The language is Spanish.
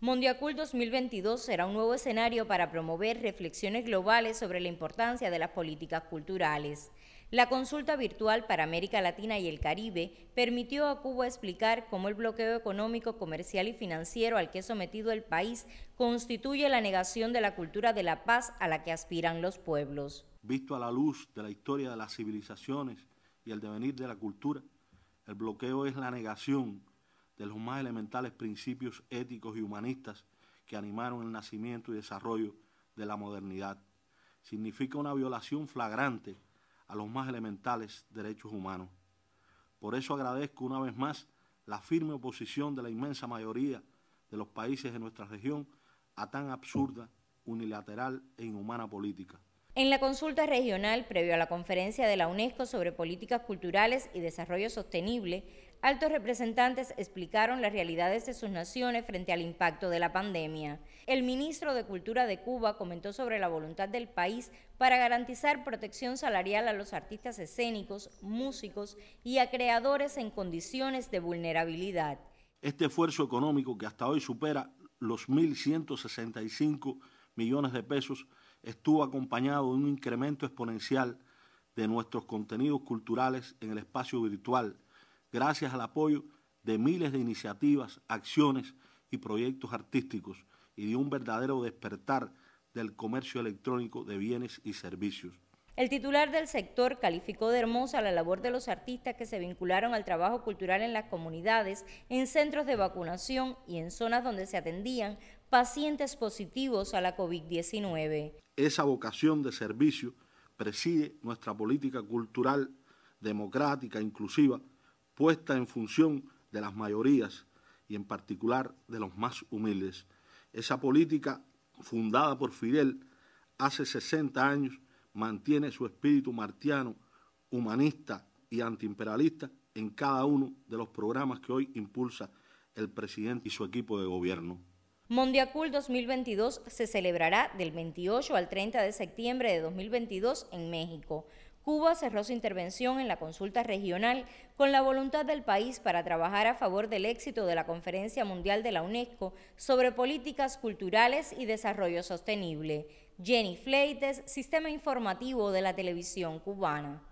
Mondiacult 2022 será un nuevo escenario para promover reflexiones globales sobre la importancia de las políticas culturales. La consulta virtual para América Latina y el Caribe permitió a Cuba explicar cómo el bloqueo económico, comercial y financiero al que es sometido el país constituye la negación de la cultura de la paz a la que aspiran los pueblos. Visto a la luz de la historia de las civilizaciones y el devenir de la cultura, el bloqueo es la negación de los más elementales principios éticos y humanistas que animaron el nacimiento y desarrollo de la modernidad. Significa una violación flagrante a los más elementales derechos humanos. Por eso agradezco una vez más la firme oposición de la inmensa mayoría de los países de nuestra región a tan absurda, unilateral e inhumana política. En la consulta regional previo a la conferencia de la UNESCO sobre políticas culturales y desarrollo sostenible, Altos representantes explicaron las realidades de sus naciones frente al impacto de la pandemia. El ministro de Cultura de Cuba comentó sobre la voluntad del país para garantizar protección salarial a los artistas escénicos, músicos y a creadores en condiciones de vulnerabilidad. Este esfuerzo económico que hasta hoy supera los 1.165 millones de pesos estuvo acompañado de un incremento exponencial de nuestros contenidos culturales en el espacio virtual gracias al apoyo de miles de iniciativas, acciones y proyectos artísticos y de un verdadero despertar del comercio electrónico de bienes y servicios. El titular del sector calificó de hermosa la labor de los artistas que se vincularon al trabajo cultural en las comunidades, en centros de vacunación y en zonas donde se atendían pacientes positivos a la COVID-19. Esa vocación de servicio preside nuestra política cultural, democrática, inclusiva, puesta en función de las mayorías y en particular de los más humildes. Esa política fundada por Fidel hace 60 años mantiene su espíritu martiano, humanista y antiimperialista en cada uno de los programas que hoy impulsa el presidente y su equipo de gobierno. Mondiacul 2022 se celebrará del 28 al 30 de septiembre de 2022 en México. Cuba cerró su intervención en la consulta regional con la voluntad del país para trabajar a favor del éxito de la Conferencia Mundial de la UNESCO sobre Políticas Culturales y Desarrollo Sostenible. Jenny Fleites, Sistema Informativo de la Televisión Cubana.